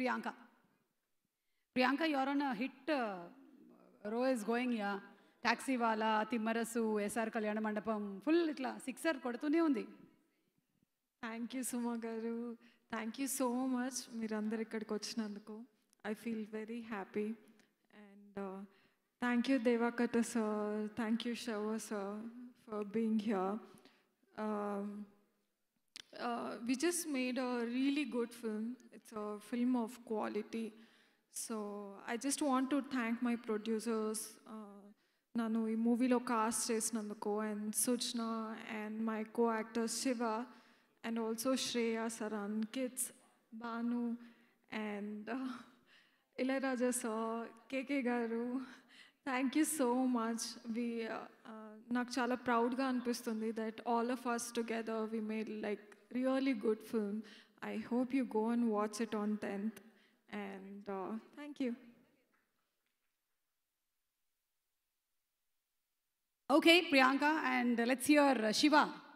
Priyanka Priyanka you're on a hit uh, row is going, yeah. Taxi వాళ్ళ Timmarasu SR కళ్యాణ మండపం full ఇట్లా సిక్సర్ కొడుతూనే ఉంది థ్యాంక్ యూ సుమా గారు థ్యాంక్ యూ సో మచ్ మీరందరు ఇక్కడికి వచ్చినందుకు I feel very happy and thank you Deva Katta sir thank you షవ sir for being here Uh, we just made a really good film. It's a film of quality. So I just want to thank my producers, uh, Nanu, uh, movie lo cast and Suchna, and my co actors Shiva, and also Shreya Saran, Kits, Banu, and uh, Ilaraja Sir, KK Garu. Thank you so much. We are uh, uh, proud that all of us together we made like really good film. I hope you go and watch it on 10th. And uh, thank you. Okay, Priyanka, and let's hear uh, Shiva.